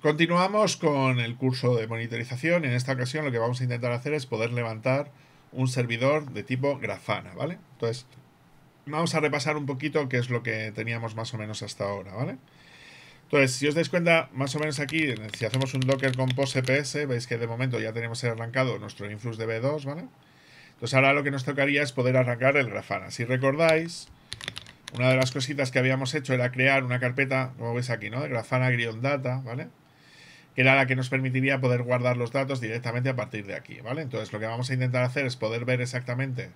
Continuamos con el curso de monitorización. En esta ocasión lo que vamos a intentar hacer es poder levantar un servidor de tipo Grafana, ¿vale? Entonces, vamos a repasar un poquito qué es lo que teníamos más o menos hasta ahora, ¿vale? Entonces, si os dais cuenta, más o menos aquí, si hacemos un Docker Compose ps veis que de momento ya tenemos arrancado nuestro Influx DB2, ¿vale? Entonces ahora lo que nos tocaría es poder arrancar el Grafana. Si recordáis, una de las cositas que habíamos hecho era crear una carpeta, como veis aquí, ¿no? De Grafana-data, ¿vale? que era la que nos permitiría poder guardar los datos directamente a partir de aquí, ¿vale? Entonces lo que vamos a intentar hacer es poder ver exactamente,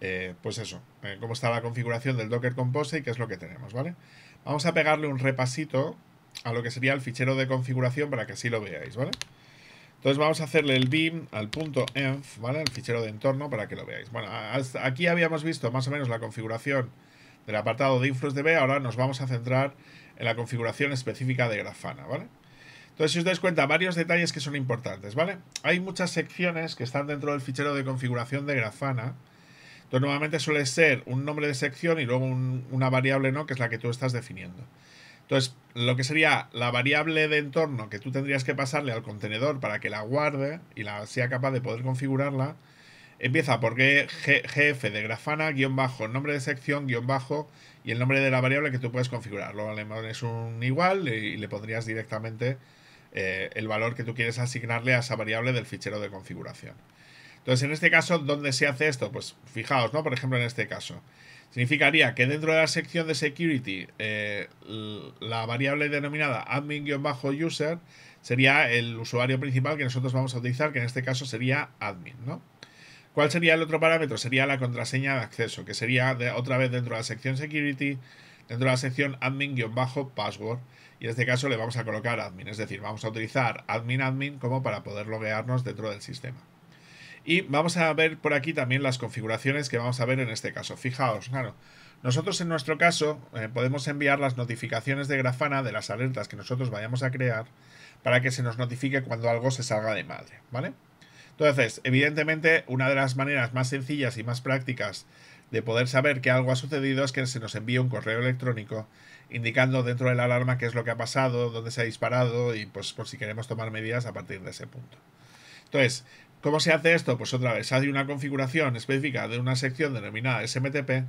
eh, pues eso, eh, cómo está la configuración del Docker Compose y qué es lo que tenemos, ¿vale? Vamos a pegarle un repasito a lo que sería el fichero de configuración para que así lo veáis, ¿vale? Entonces vamos a hacerle el BIM al punto .env, ¿vale? El fichero de entorno para que lo veáis. Bueno, aquí habíamos visto más o menos la configuración del apartado de InfluxDB, ahora nos vamos a centrar en la configuración específica de Grafana, ¿vale? Entonces, si os dais cuenta, varios detalles que son importantes, ¿vale? Hay muchas secciones que están dentro del fichero de configuración de Grafana. Entonces, normalmente suele ser un nombre de sección y luego una variable no, que es la que tú estás definiendo. Entonces, lo que sería la variable de entorno que tú tendrías que pasarle al contenedor para que la guarde y la sea capaz de poder configurarla, empieza por gf de grafana, guión bajo, nombre de sección, guión bajo, y el nombre de la variable que tú puedes configurar. Luego le pones un igual y le pondrías directamente eh, el valor que tú quieres asignarle a esa variable del fichero de configuración. Entonces, en este caso, ¿dónde se hace esto? Pues fijaos, ¿no? Por ejemplo, en este caso. Significaría que dentro de la sección de security, eh, la variable denominada admin-user sería el usuario principal que nosotros vamos a utilizar, que en este caso sería admin, ¿no? ¿Cuál sería el otro parámetro? Sería la contraseña de acceso, que sería otra vez dentro de la sección security, dentro de la sección admin-password. Y en este caso le vamos a colocar admin, es decir, vamos a utilizar admin admin como para poder loguearnos dentro del sistema. Y vamos a ver por aquí también las configuraciones que vamos a ver en este caso. Fijaos, claro, nosotros en nuestro caso eh, podemos enviar las notificaciones de Grafana de las alertas que nosotros vayamos a crear para que se nos notifique cuando algo se salga de madre, ¿vale? Entonces, evidentemente, una de las maneras más sencillas y más prácticas de poder saber que algo ha sucedido es que se nos envíe un correo electrónico indicando dentro de la alarma qué es lo que ha pasado, dónde se ha disparado y pues por si queremos tomar medidas a partir de ese punto. Entonces, ¿cómo se hace esto? Pues otra vez, hay una configuración específica de una sección denominada SMTP,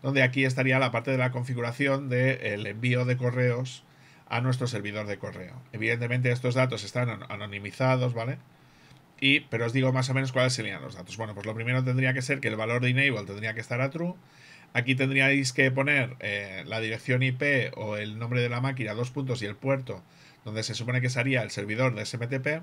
donde aquí estaría la parte de la configuración del envío de correos a nuestro servidor de correo. Evidentemente estos datos están anonimizados, ¿vale? pero os digo más o menos cuáles serían los datos. Bueno, pues lo primero tendría que ser que el valor de enable tendría que estar a true. Aquí tendríais que poner eh, la dirección IP o el nombre de la máquina, dos puntos y el puerto, donde se supone que sería el servidor de SMTP.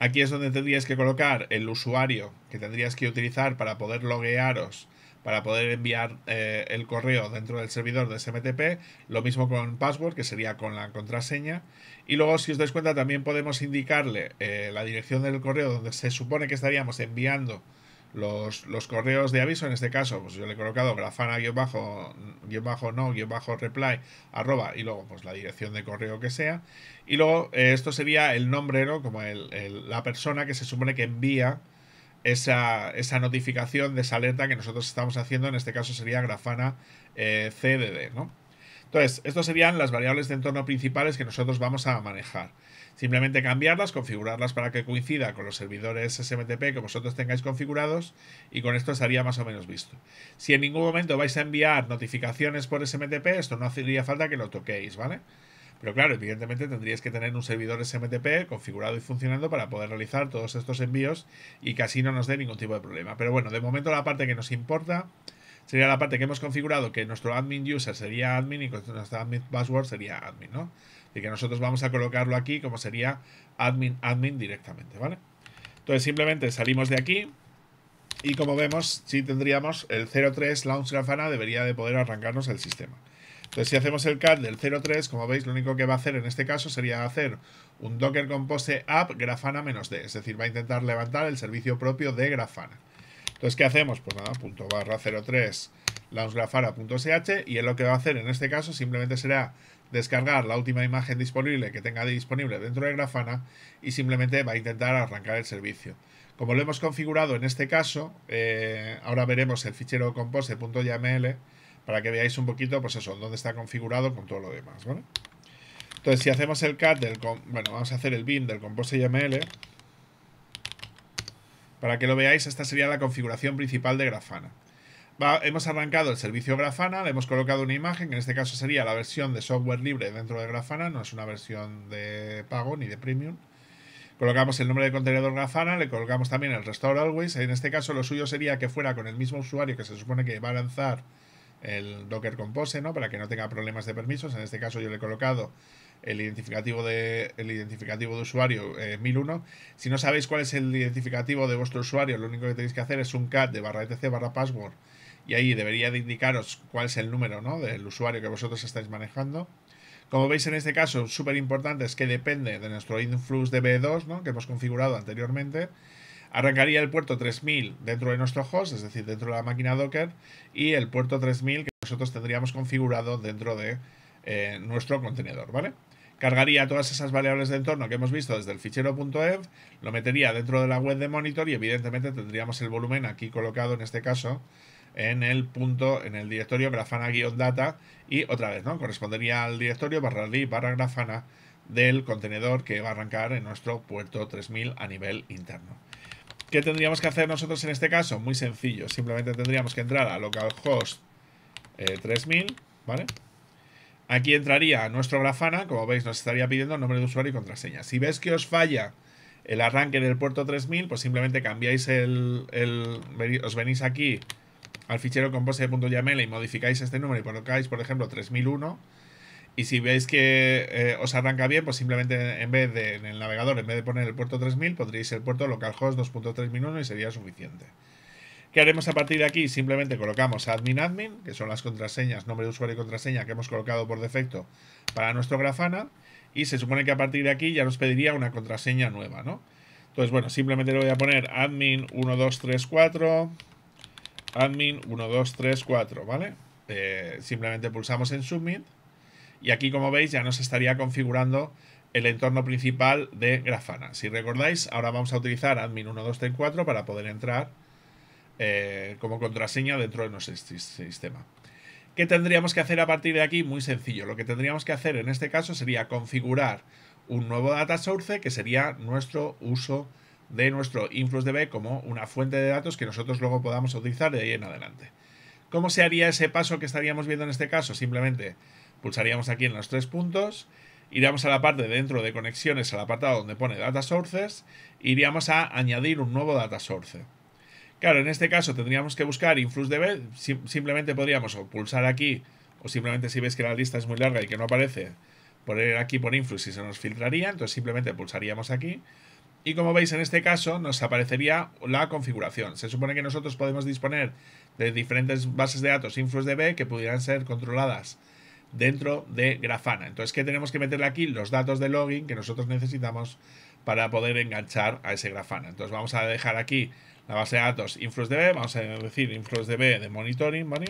Aquí es donde tendríais que colocar el usuario que tendríais que utilizar para poder loguearos para poder enviar eh, el correo dentro del servidor de SMTP, lo mismo con password, que sería con la contraseña. Y luego, si os dais cuenta, también podemos indicarle eh, la dirección del correo donde se supone que estaríamos enviando los, correos de aviso. En este caso, pues yo le he colocado grafana-no-reply arroba y luego pues la dirección de correo que sea. Y luego eh, esto sería el nombre, Como el, la persona que se supone que envía esa, notificación de esa alerta que nosotros estamos haciendo, en este caso sería Grafana eh, CDD, ¿no? Entonces, estas serían las variables de entorno principales que nosotros vamos a manejar. Simplemente cambiarlas, configurarlas para que coincida con los servidores SMTP que vosotros tengáis configurados y con esto estaría más o menos visto. Si en ningún momento vais a enviar notificaciones por SMTP, esto no haría falta que lo toquéis, ¿vale? vale pero claro, evidentemente tendrías que tener un servidor SMTP configurado y funcionando para poder realizar todos estos envíos y casi no nos dé ningún tipo de problema. Pero bueno, de momento la parte que nos importa sería la parte que hemos configurado, que nuestro admin user sería admin y nuestro admin password sería admin, ¿no? Y que nosotros vamos a colocarlo aquí como sería admin admin directamente, ¿vale? Entonces simplemente salimos de aquí y como vemos, si sí tendríamos el 03 Launch Grafana debería de poder arrancarnos el sistema. Entonces, si hacemos el cat del 03, como veis, lo único que va a hacer en este caso sería hacer un docker compose app grafana-d, es decir, va a intentar levantar el servicio propio de grafana. Entonces, ¿qué hacemos? Pues nada, punto barra 03 launchgrafana.sh y él lo que va a hacer en este caso simplemente será descargar la última imagen disponible que tenga disponible dentro de Grafana y simplemente va a intentar arrancar el servicio. Como lo hemos configurado en este caso, eh, ahora veremos el fichero compose.yml para que veáis un poquito, pues eso, dónde está configurado con todo lo demás, Entonces, si hacemos el cat del... Bueno, vamos a hacer el bin del compose ¿eh? Para que lo veáis, esta sería la configuración principal de Grafana. hemos arrancado el servicio Grafana, le hemos colocado una imagen, que en este caso sería la versión de software libre dentro de Grafana, no es una versión de pago ni de premium. Colocamos el nombre de contenedor Grafana, le colocamos también el Restore Always. En este caso lo suyo sería que fuera con el mismo usuario que se supone que va a lanzar el Docker Compose, ¿no? Para que no tenga problemas de permisos. En este caso yo le he colocado el identificativo de, el identificativo de usuario 1001. Eh, si no sabéis cuál es el identificativo de vuestro usuario, lo único que tenéis que hacer es un cat de barra etc barra password y ahí debería de indicaros cuál es el número ¿no? del usuario que vosotros estáis manejando. Como veis en este caso, súper importante es que depende de nuestro influx DB2 ¿no? que hemos configurado anteriormente Arrancaría el puerto 3000 dentro de nuestro host, es decir, dentro de la máquina Docker, y el puerto 3000 que nosotros tendríamos configurado dentro de eh, nuestro contenedor, ¿vale? Cargaría todas esas variables de entorno que hemos visto desde el fichero fichero.ev, lo metería dentro de la web de monitor y evidentemente tendríamos el volumen aquí colocado en este caso en el punto, en el directorio grafana-data y otra vez, ¿no? Correspondería al directorio barra lib barra grafana del contenedor que va a arrancar en nuestro puerto 3000 a nivel interno. ¿Qué tendríamos que hacer nosotros en este caso? Muy sencillo, simplemente tendríamos que entrar a localhost 3000, eh, ¿vale? Aquí entraría nuestro Grafana, como veis nos estaría pidiendo nombre de usuario y contraseña. Si ves que os falla el arranque del puerto 3000, pues simplemente cambiáis el... el os venís aquí al fichero compose.yaml y modificáis este número y colocáis, por ejemplo, 3001 y si veis que eh, os arranca bien, pues simplemente en vez de en el navegador, en vez de poner el puerto 3000, podréis el puerto localhost 2.3001 y sería suficiente. ¿Qué haremos a partir de aquí? Simplemente colocamos admin admin, que son las contraseñas, nombre de usuario y contraseña que hemos colocado por defecto para nuestro Grafana. Y se supone que a partir de aquí ya nos pediría una contraseña nueva, ¿no? Entonces, bueno, simplemente le voy a poner admin 1234, admin 1234, ¿vale? Eh, simplemente pulsamos en submit y aquí, como veis, ya nos estaría configurando el entorno principal de Grafana. Si recordáis, ahora vamos a utilizar admin 1234 para poder entrar eh, como contraseña dentro de nuestro sistema. ¿Qué tendríamos que hacer a partir de aquí? Muy sencillo. Lo que tendríamos que hacer en este caso sería configurar un nuevo data source que sería nuestro uso de nuestro InfluxDB como una fuente de datos que nosotros luego podamos utilizar de ahí en adelante. ¿Cómo se haría ese paso que estaríamos viendo en este caso? Simplemente Pulsaríamos aquí en los tres puntos. Iríamos a la parte dentro de conexiones, al apartado donde pone Data Sources. iríamos a añadir un nuevo Data Source. Claro, en este caso tendríamos que buscar InfluxDB. Simplemente podríamos pulsar aquí, o simplemente si ves que la lista es muy larga y que no aparece, poner aquí por Influx y se nos filtraría. Entonces simplemente pulsaríamos aquí. Y como veis en este caso nos aparecería la configuración. Se supone que nosotros podemos disponer de diferentes bases de datos InfluxDB que pudieran ser controladas dentro de Grafana. Entonces, ¿qué tenemos que meterle aquí? Los datos de login que nosotros necesitamos para poder enganchar a ese Grafana. Entonces, vamos a dejar aquí la base de datos InfluxDB, vamos a decir InfluxDB de monitoring, ¿vale?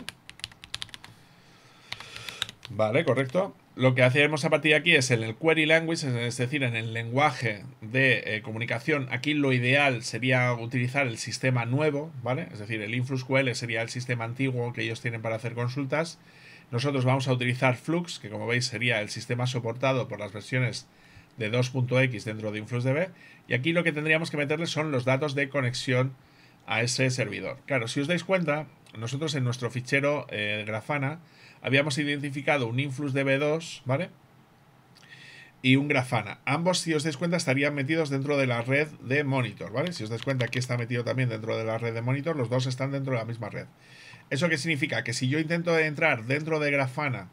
Vale, correcto. Lo que hacemos a partir de aquí es en el query language, es decir, en el lenguaje de eh, comunicación. Aquí lo ideal sería utilizar el sistema nuevo, ¿vale? Es decir, el InfluxQL sería el sistema antiguo que ellos tienen para hacer consultas nosotros vamos a utilizar Flux, que como veis sería el sistema soportado por las versiones de 2.x dentro de InfluxDB. Y aquí lo que tendríamos que meterle son los datos de conexión a ese servidor. Claro, si os dais cuenta, nosotros en nuestro fichero eh, Grafana habíamos identificado un InfluxDB2, ¿vale? y un Grafana. Ambos, si os dais cuenta, estarían metidos dentro de la red de monitor, ¿vale? Si os dais cuenta, aquí está metido también dentro de la red de monitor, los dos están dentro de la misma red. ¿Eso qué significa? Que si yo intento entrar dentro de Grafana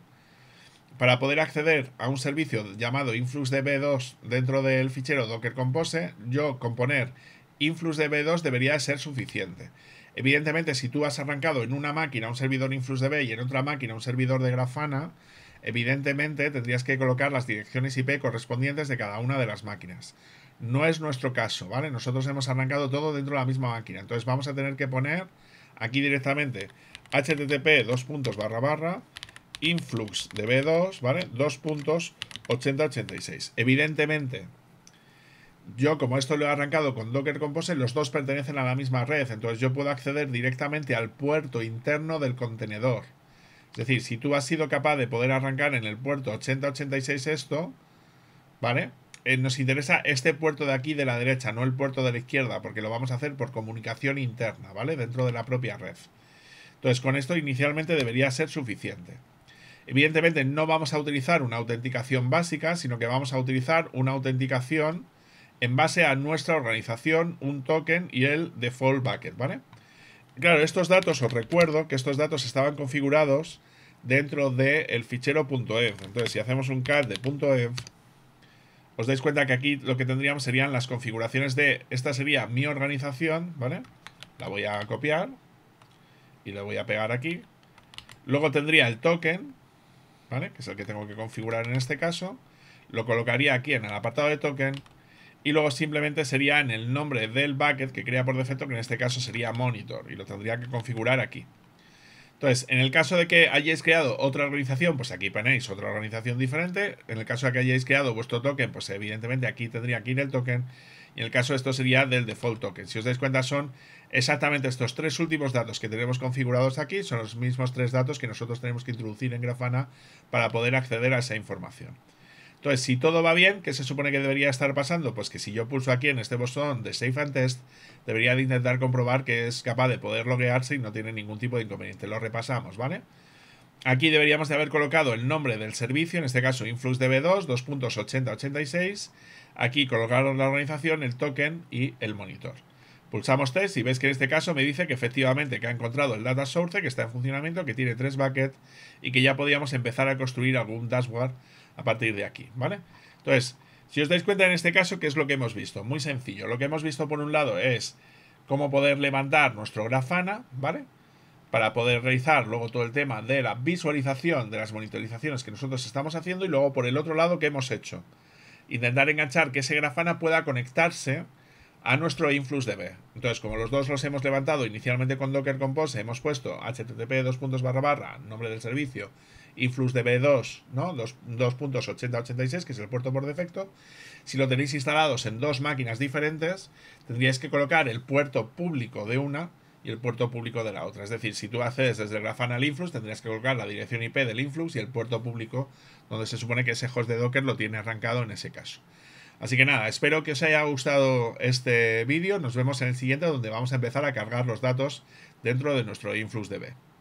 para poder acceder a un servicio llamado InfluxDB2 dentro del fichero Docker Compose, yo componer InfluxDB2 debería ser suficiente. Evidentemente, si tú has arrancado en una máquina un servidor InfluxDB y en otra máquina un servidor de Grafana, Evidentemente tendrías que colocar las direcciones IP correspondientes de cada una de las máquinas. No es nuestro caso, ¿vale? Nosotros hemos arrancado todo dentro de la misma máquina. Entonces vamos a tener que poner aquí directamente http dos puntos barra barra influx de B2, ¿vale? 2.8086. Evidentemente, yo como esto lo he arrancado con Docker Compose, los dos pertenecen a la misma red, entonces yo puedo acceder directamente al puerto interno del contenedor. Es decir, si tú has sido capaz de poder arrancar en el puerto 8086 esto, ¿vale? Eh, nos interesa este puerto de aquí de la derecha, no el puerto de la izquierda, porque lo vamos a hacer por comunicación interna, ¿vale? Dentro de la propia red. Entonces, con esto inicialmente debería ser suficiente. Evidentemente no vamos a utilizar una autenticación básica, sino que vamos a utilizar una autenticación en base a nuestra organización, un token y el default bucket, ¿vale? Claro, estos datos, os recuerdo que estos datos estaban configurados dentro del el fichero .ef. Entonces, si hacemos un cat de .env, os dais cuenta que aquí lo que tendríamos serían las configuraciones de... Esta sería mi organización, ¿vale? La voy a copiar y la voy a pegar aquí. Luego tendría el token, ¿vale? Que es el que tengo que configurar en este caso. Lo colocaría aquí en el apartado de token y luego simplemente sería en el nombre del bucket que crea por defecto, que en este caso sería monitor, y lo tendría que configurar aquí. Entonces, en el caso de que hayáis creado otra organización, pues aquí ponéis otra organización diferente. En el caso de que hayáis creado vuestro token, pues evidentemente aquí tendría que ir el token. Y en el caso de esto sería del default token. Si os dais cuenta, son exactamente estos tres últimos datos que tenemos configurados aquí. Son los mismos tres datos que nosotros tenemos que introducir en Grafana para poder acceder a esa información. Entonces, si todo va bien, ¿qué se supone que debería estar pasando? Pues que si yo pulso aquí en este botón de Safe and Test, debería de intentar comprobar que es capaz de poder loguearse y no tiene ningún tipo de inconveniente. Lo repasamos, ¿vale? Aquí deberíamos de haber colocado el nombre del servicio, en este caso InfluxDB2, 2.8086. Aquí colocaron la organización, el token y el monitor. Pulsamos test y ves que en este caso me dice que efectivamente que ha encontrado el data source, que está en funcionamiento, que tiene tres buckets y que ya podíamos empezar a construir algún dashboard a partir de aquí, ¿vale? Entonces, si os dais cuenta en este caso, ¿qué es lo que hemos visto? Muy sencillo. Lo que hemos visto por un lado es cómo poder levantar nuestro grafana, ¿vale? Para poder realizar luego todo el tema de la visualización de las monitorizaciones que nosotros estamos haciendo y luego por el otro lado, ¿qué hemos hecho? Intentar enganchar que ese grafana pueda conectarse a nuestro InfluxDB. Entonces, como los dos los hemos levantado inicialmente con Docker Compose, hemos puesto http barra barra nombre del servicio influxdb 2 ¿no? 2.8086, que es el puerto por defecto. Si lo tenéis instalados en dos máquinas diferentes, tendríais que colocar el puerto público de una y el puerto público de la otra. Es decir, si tú haces desde Grafana al Influx, tendrías que colocar la dirección IP del Influx y el puerto público, donde se supone que ese host de Docker lo tiene arrancado en ese caso. Así que nada, espero que os haya gustado este vídeo. Nos vemos en el siguiente, donde vamos a empezar a cargar los datos dentro de nuestro InfluxDB.